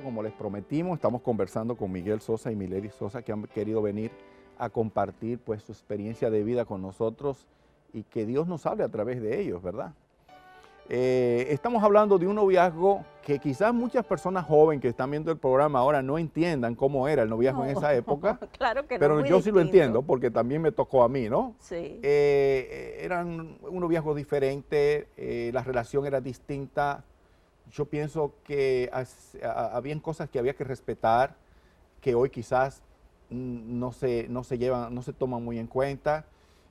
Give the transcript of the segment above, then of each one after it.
como les prometimos, estamos conversando con Miguel Sosa y Milady Sosa que han querido venir a compartir pues su experiencia de vida con nosotros y que Dios nos hable a través de ellos, ¿verdad? Eh, estamos hablando de un noviazgo que quizás muchas personas jóvenes que están viendo el programa ahora no entiendan cómo era el noviazgo en esa época. Claro Pero yo sí lo entiendo porque también me tocó a mí, ¿no? Sí. Eh, eran un noviazgo diferente, eh, la relación era distinta, yo pienso que habían cosas que había que respetar, que hoy quizás no se, no se llevan, no se toman muy en cuenta.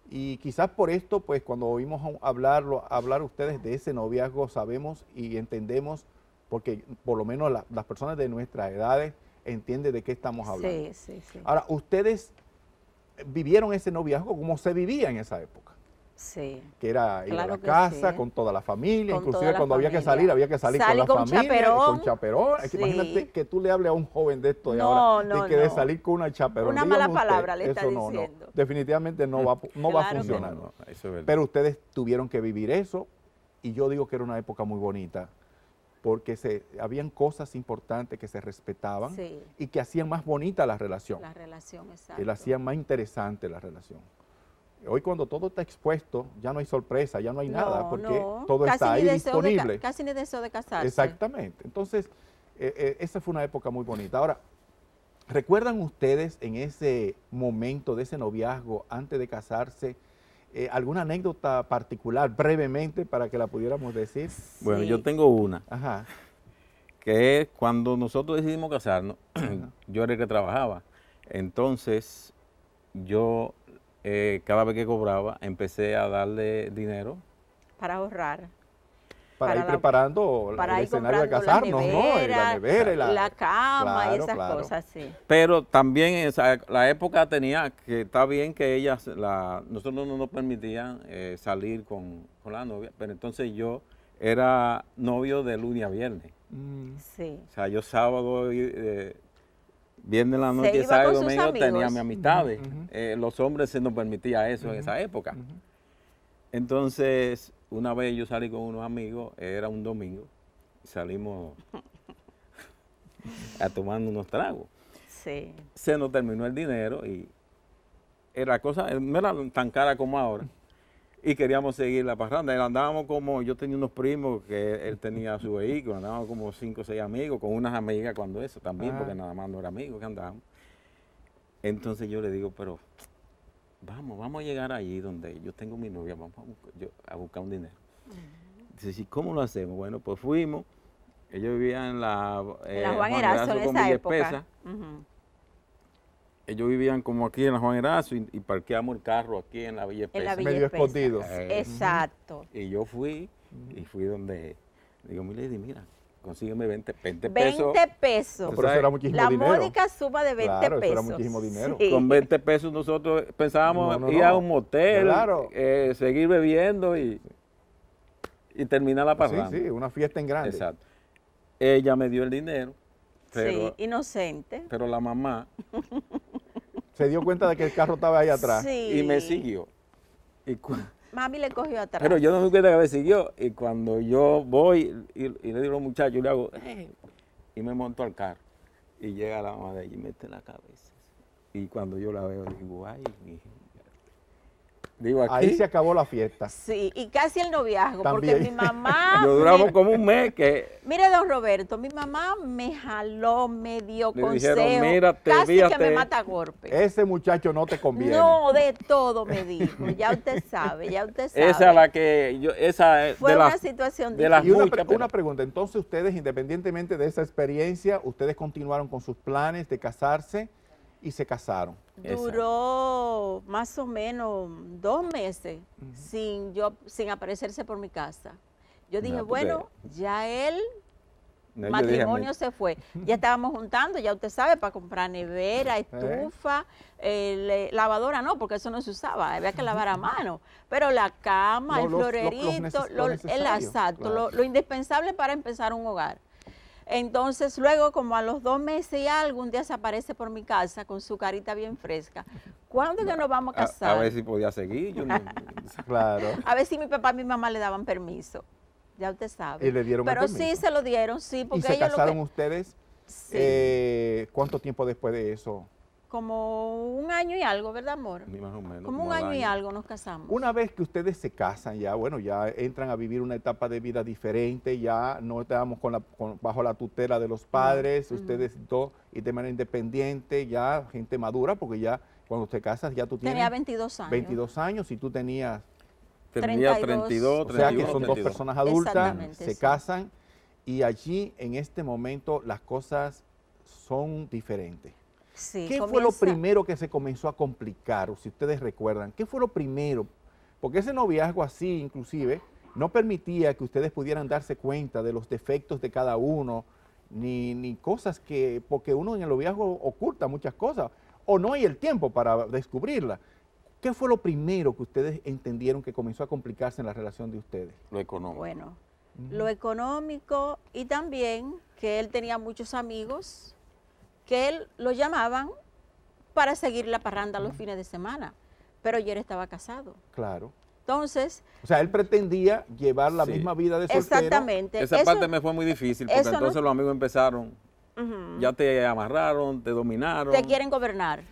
Y quizás por esto, pues cuando oímos hablarlo, hablar ustedes de ese noviazgo, sabemos y entendemos, porque por lo menos las personas de nuestras edades entienden de qué estamos hablando. Sí, sí, sí. Ahora, ustedes vivieron ese noviazgo como se vivía en esa época. Que era ir a la casa con toda la familia, inclusive cuando había que salir, había que salir con la familia, con chaperón. Imagínate que tú le hables a un joven de esto de ahora, y que de salir con una chaperón. Una mala palabra le está diciendo. definitivamente no va, no va a funcionar. Ah, Pero ustedes tuvieron que vivir eso y yo digo que era una época muy bonita porque se, habían cosas importantes que se respetaban y que hacían más bonita la relación. La relación, la hacían más interesante la relación. Hoy cuando todo está expuesto, ya no hay sorpresa, ya no hay nada, porque todo está ahí disponible. casi ni deseo de casarse. Exactamente. Entonces, eh, eh, esa fue una época muy bonita. Ahora, ¿recuerdan ustedes en ese momento de ese noviazgo, antes de casarse, eh, alguna anécdota particular, brevemente, para que la pudiéramos decir? Bueno, yo tengo una. Ajá. Que es cuando nosotros decidimos casarnos, yo era el que trabajaba. Entonces, yo eh, cada vez que cobraba, empecé a darle dinero. Para ahorrar. Para, ir preparando para el escenario de casarnos, la ¿no? la nevera la, cama y esas cosas, sí. Pero también la época tenía que está bien que ellas, la, nosotros no nos permitían eh, salir con, la novia, pero entonces yo era novio de lunes a viernes. Mm. Sí. O sea, yo sábado eh, viernes la noche, sábado y domingo tenía mi amistad, eh, los hombres se nos permitía eso en esa época. Entonces, una vez yo salí con unos amigos, era un domingo, salimos a tomar unos tragos. Se nos terminó el dinero y era cosa eh, no era tan cara como ahora y queríamos seguir la parranda. andábamos como, yo tenía unos primos que él tenía su vehículo, andábamos como cinco o seis amigos, con unas amigas cuando eso también, porque ah. nada más no era amigos que andábamos. Entonces yo le digo, pero vamos, vamos a llegar allí donde yo tengo mi novia, vamos a buscar, un dinero. Dice, ¿cómo lo hacemos? Bueno, pues fuimos, ellos vivían en la, eh, Juan esa época ellos vivían como aquí en la Juan Erazo y, parqueamos el carro aquí en la Villa Espesa. En la Villa Medio eh, Exacto. Y yo fui, y fui donde, digo, mi lady, mira, consígueme 20, 20 pesos. 20 pesos. la dinero. módica suma de 20 pesos. era muchísimo dinero. Con 20 pesos nosotros pensábamos ir a un motel, eh, seguir bebiendo y, y terminar la parranda. Sí, sí, una fiesta en grande. Exacto. Ella me dio el dinero. sí, inocente. Pero la mamá se dio cuenta de que el carro estaba ahí atrás. Y me siguió. Y Mami le cogió atrás. Pero yo no me di cuenta que me siguió. Y cuando yo voy y, le digo a los muchachos, le hago, y me monto al carro. Y llega la mamá de allí y mete la cabeza. Y cuando yo la veo, digo, ay, mi Ahí se acabó la fiesta. Sí, y casi el noviazgo, porque mi mamá... Yo duramos como un mes que... Mire, don Roberto, mi mamá me jaló, me dio consejo. Mira, te casi que me mata a golpe. Ese muchacho no te conviene. No, de todo me dijo, ya usted sabe, ya usted sabe. Esa la que... Yo, esa Fue una la, situación de y una pregunta, entonces ustedes, independientemente de esa experiencia, ustedes continuaron con sus planes de casarse y se casaron. Duró más o menos dos meses sin, yo, sin aparecerse por mi casa. Yo dije, bueno, ya él matrimonio se fue. Ya estábamos juntando, ya usted sabe, para comprar nevera, ¿Eh? estufa, eh, lavadora no, porque eso no se usaba, había que lavar a mano. Pero la cama, el florerito, el asalto. lo, indispensable para empezar un hogar. Entonces luego como a los dos meses y algo, un día se aparece por mi casa con su carita bien fresca. ¿Cuándo ya nos vamos a casar? A, ver si podía seguir. Yo claro. A ver si mi papá y mi mamá le daban permiso. Ya usted sabe. Pero sí se lo dieron, sí. Porque ¿Y se casaron ustedes? Eh, ¿Cuánto tiempo después de eso? como un año y algo, ¿verdad, amor? más o menos. Como, un año, y algo nos casamos. Una vez que ustedes se casan, ya, bueno, ya entran a vivir una etapa de vida diferente, ya no estamos con la, bajo la tutela de los padres, mm. ustedes dos, y de manera independiente, ya gente madura, porque ya cuando te casas ya tú tienes... Tenía 22 años. 22 años y tú tenías... Tenía 32, 32 O sea que son dos personas adultas, se casan y allí en este momento las cosas son diferentes. ¿Qué fue lo primero que se comenzó a complicar? O si ustedes recuerdan, ¿qué fue lo primero? Porque ese noviazgo así, inclusive, no permitía que ustedes pudieran darse cuenta de los defectos de cada uno, ni, ni cosas que, porque uno en el noviazgo oculta muchas cosas, o no hay el tiempo para descubrirla. ¿Qué fue lo primero que ustedes entendieron que comenzó a complicarse en la relación de ustedes? Lo económico. Bueno, lo económico y también que él tenía muchos amigos que él lo llamaban para seguir la parranda los fines de semana, pero ayer estaba casado. Claro. Entonces. O sea, él pretendía llevar la misma vida de soltero. Exactamente. Esa parte me fue muy difícil porque entonces los amigos empezaron. Ya te amarraron, te dominaron. Te quieren gobernar.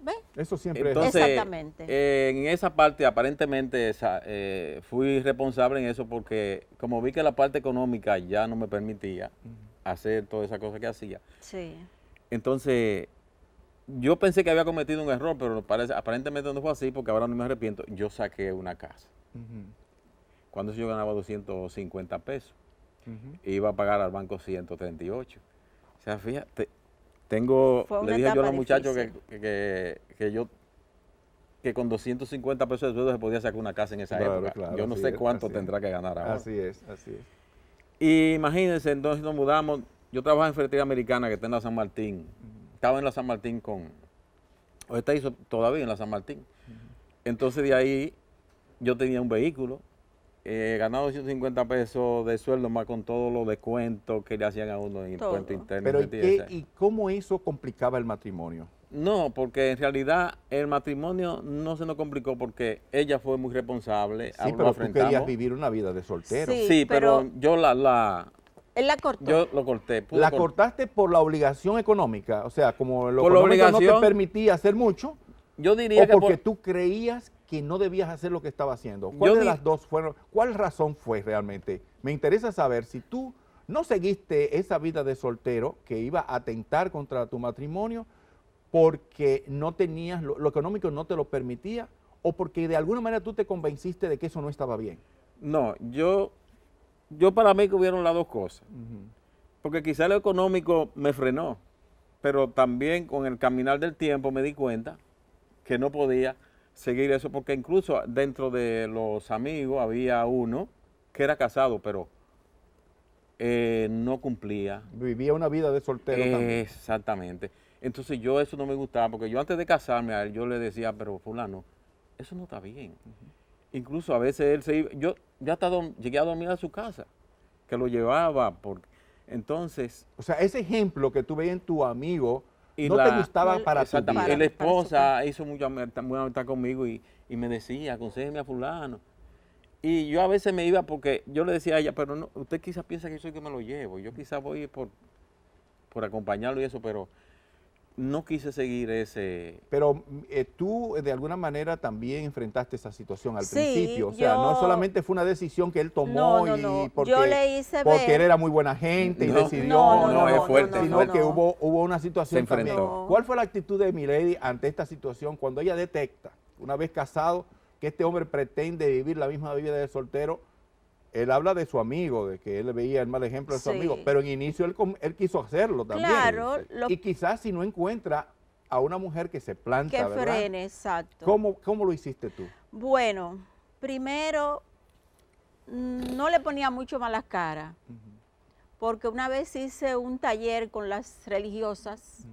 ¿Ves? Eso siempre es. Exactamente. Eh, en esa parte, aparentemente, esa, eh, fui responsable en eso porque, como vi que la parte económica ya no me permitía hacer toda esa cosa que hacía. Sí. Entonces, yo pensé que había cometido un error, pero aparentemente no fue así porque ahora no me arrepiento. Yo saqué una casa. Cuando yo ganaba 250 pesos, e iba a pagar al banco 138. O sea, fíjate, tengo, le dije yo a los muchachos que, yo que con 250 pesos de sueldo se podía sacar una casa en esa época. yo no sé cuánto tendrá que ganar ahora. Así es, así es. Y imagínense, entonces nos mudamos, yo trabajaba en Ferretería Americana, que está en la San Martín. Estaba en la San Martín con... O está hizo todavía en la San Martín. Entonces de ahí yo tenía un vehículo, eh, ganaba 250 pesos de sueldo, más con todos los descuentos que le hacían a uno en impuestos internos. Pero ¿y, cómo eso complicaba el matrimonio? No, porque en realidad el matrimonio no se nos complicó porque ella fue muy responsable. Sí, pero tú querías vivir una vida de soltero. Sí, pero, pero, yo la, la, él la cortó. Yo lo corté. La cortaste por la obligación económica. O sea, como lo no te permitía hacer mucho. Yo diría o porque tú creías que no debías hacer lo que estaba haciendo. ¿Cuál de las dos fueron? ¿Cuál razón fue realmente? Me interesa saber si tú no seguiste esa vida de soltero que iba a atentar contra tu matrimonio porque no tenías lo económico no te lo permitía o porque de alguna manera tú te convenciste de que eso no estaba bien. No, yo yo para mí que hubieron las dos cosas. Porque quizá lo económico me frenó, pero también con el caminar del tiempo me di cuenta que no podía seguir eso, porque incluso dentro de los amigos había uno que era casado, pero eh, no cumplía. Vivía una vida de soltero también. Exactamente. Entonces yo eso no me gustaba, porque yo antes de casarme a él, yo le decía, pero fulano, eso no está bien. Incluso a veces él se iba, yo ya hasta llegué a dormir a su casa, que lo llevaba porque Entonces... O sea, ese ejemplo que tú veías en tu amigo, y no te gustaba para ti vida. La esposa hizo mucha amistad conmigo y, y, me decía, aconsejeme a fulano. Y yo a veces me iba porque yo le decía a ella, pero no, usted quizás piensa que yo soy que me lo llevo. Yo quizás voy por, por acompañarlo y eso, pero no quise seguir ese... Pero mm, eh, tú eh, de alguna manera también enfrentaste esa situación al principio, o sea, no solamente fue una decisión que él tomó y porque, le porque él era muy buena gente y decidió... No, no, es fuerte. Sino que hubo, hubo una situación Se también. ¿Cuál fue la actitud de Milady ante esta situación cuando ella detecta, una vez casado, que este hombre pretende vivir la misma vida de soltero él habla de su amigo, de que él veía el mal ejemplo de su amigo, pero en inicio él, él quiso hacerlo también. Claro, Y quizás si no encuentra a una mujer que se planta, Que frene, exacto. ¿Cómo, ¿Cómo lo hiciste tú? Bueno, primero mm, no le ponía mucho malas caras, porque una vez hice un taller con las religiosas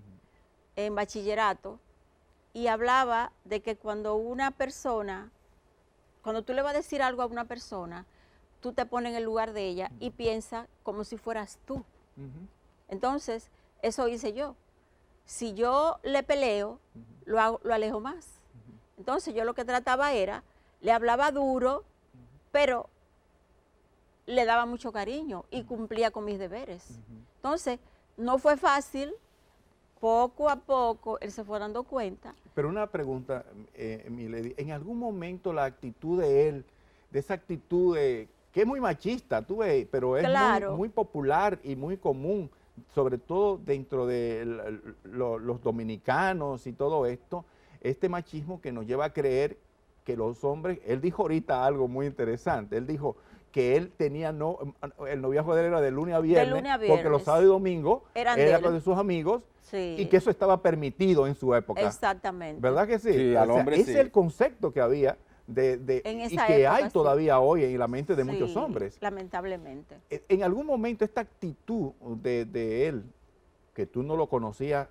en bachillerato y hablaba de que cuando una persona, cuando tú le vas a decir algo a una persona, tú te pones en el lugar de ella y piensas como si fueras tú. Entonces, eso hice yo. Si yo le peleo, lo, hago, lo, alejo más. Entonces, yo lo que trataba era, le hablaba duro, pero le daba mucho cariño y cumplía con mis deberes. Entonces, no fue fácil, poco a poco él se fue dando cuenta. Pero una pregunta, eh, ¿en algún momento la actitud de él, de esa actitud de que es muy machista, tú ves, pero es muy, popular y muy común, sobre todo dentro de los dominicanos y todo esto, este machismo que nos lleva a creer que los hombres, él dijo ahorita algo muy interesante, él dijo que él tenía, no, el noviazgo de él era de lunes a viernes, lunes a viernes. porque los sábados y domingos Eran era con sus amigos, y que eso estaba permitido en su época. Exactamente. ¿Verdad que sí? hombre ese sí. es el concepto que había de, de y que hay todavía hoy en la mente de muchos hombres. Lamentablemente. E, en algún momento esta actitud de, de él, que tú no lo conocías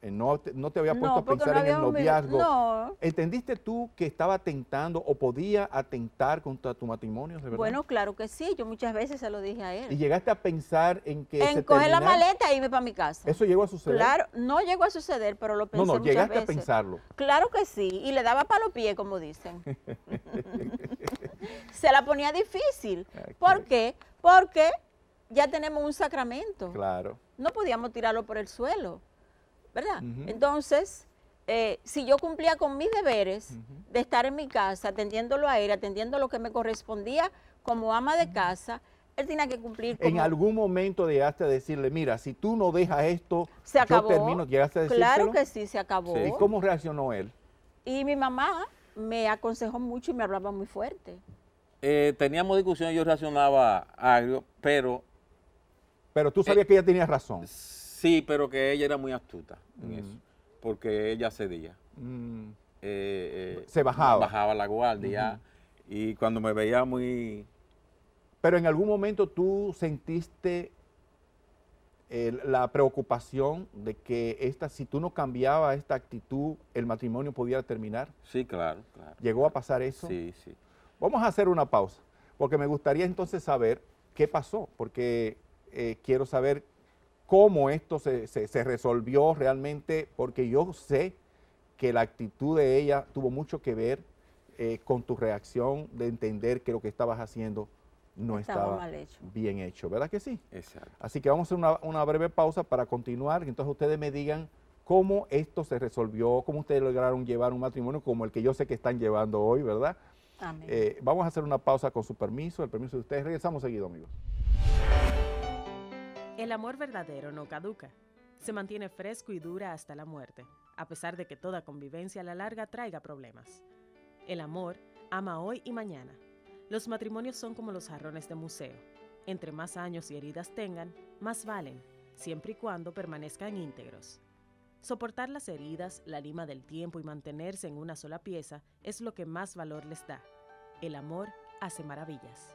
eh, no te, había puesto a pensar en el noviazgo. ¿Entendiste tú que estaba tentando o podía atentar contra tu matrimonio? De Bueno, claro que sí. Yo muchas veces se lo dije a él. ¿Y llegaste a pensar en que. En coger la maleta y e irme para mi casa. ¿Eso llegó a suceder? Claro, no llegó a suceder, pero lo pensé. No, no, llegaste a pensarlo. Claro que sí. Y le daba palo pie como dicen. se la ponía difícil. porque ah, ¿Por qué? Porque ya tenemos un sacramento. Claro. No podíamos tirarlo por el suelo. Entonces, eh, si yo cumplía con mis deberes de estar en mi casa, atendiéndolo a él, atendiendo lo que me correspondía como ama de casa, él tenía que cumplir. Con en algún momento llegaste a decirle, mira, si tú no dejas esto, se acabó. Claro que sí, se acabó. ¿Y cómo reaccionó él? Y mi mamá me aconsejó mucho y me hablaba muy fuerte. Eh, teníamos discusión, yo reaccionaba algo, pero... Pero tú eh, sabías que ella tenía razón. Sí, pero que ella era muy astuta en mm. eso, porque ella cedía. Mm. Eh, eh, Se bajaba. Bajaba la guardia y cuando me veía muy... Pero en algún momento tú sentiste la preocupación de que esta, si tú no cambiabas esta actitud, el matrimonio pudiera terminar. Sí, claro, claro. ¿Llegó a pasar eso? Sí, sí. Vamos a hacer una pausa, porque me gustaría entonces saber qué pasó, porque eh, quiero saber cómo esto se, resolvió realmente, porque yo sé que la actitud de ella tuvo mucho que ver eh, con tu reacción de entender que lo que estabas haciendo no estaba, bien hecho, ¿verdad que sí? Exacto. Así que vamos a hacer una, breve pausa para continuar, entonces ustedes me digan cómo esto se resolvió, cómo ustedes lograron llevar un matrimonio como el que yo sé que están llevando hoy, ¿verdad? Amén. Eh, vamos a hacer una pausa con su permiso, el permiso de ustedes. Regresamos seguido, amigos. El amor verdadero no caduca. Se mantiene fresco y dura hasta la muerte, a pesar de que toda convivencia a la larga traiga problemas. El amor ama hoy y mañana. Los matrimonios son como los jarrones de museo. Entre más años y heridas tengan, más valen, siempre y cuando permanezcan íntegros. Soportar las heridas, la lima del tiempo y mantenerse en una sola pieza es lo que más valor les da. El amor hace maravillas.